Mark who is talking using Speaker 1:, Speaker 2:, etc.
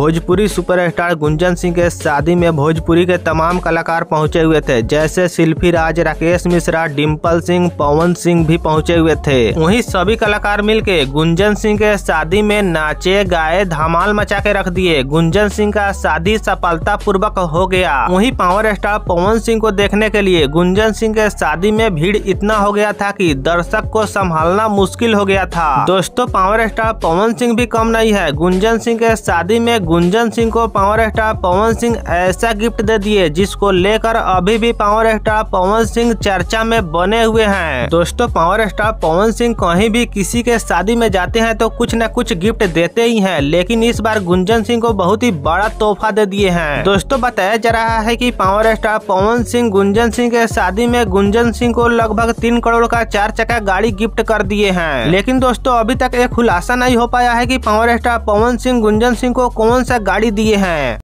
Speaker 1: Bhojpuri superstar Gunjan Singh के शादी में भोजपुरी के तमाम कलाकार पहुंचे हुए थे जैसे शिल्पी राज राकेश मिश्रा डिम्पल सिंह पवन सिंह भी पहुंचे हुए थे वहीं सभी कलाकार मिलके गुंजन सिंह के शादी में नाचे गाए धमाल मचा के रख दिए गुंजन सिंह का शादी सफलता पूर्वक हो गया वही पावर स्टार पवन सिंह को देखने के लिए गुंजन सिंह के शादी में भीड़ इतना हो गया था की दर्शक को संभालना मुश्किल हो गया था दोस्तों पावर स्टार पवन सिंह भी कम नहीं है गुंजन सिंह के शादी में गुंजन सिंह को पावर स्टार पवन सिंह ऐसा गिफ्ट दे दिए जिसको लेकर अभी भी पावर स्टार पवन सिंह चर्चा में बने हुए हैं दोस्तों पावर स्टार पवन सिंह कहीं भी किसी के शादी में जाते हैं तो कुछ न कुछ गिफ्ट देते ही हैं लेकिन इस बार गुंजन सिंह को बहुत ही बड़ा तोहफा दे दिए हैं दोस्तों बताया जा रहा है की पावर स्टार पवन सिंह गुंजन सिंह के शादी में गुंजन सिंह को लगभग तीन करोड़ का चार चक्का गाड़ी गिफ्ट कर दिए है लेकिन दोस्तों अभी तक एक खुलासा नहीं हो पाया है की पावर स्टार पवन सिंह गुंजन सिंह को कौन कौन सा गाड़ी दिए हैं।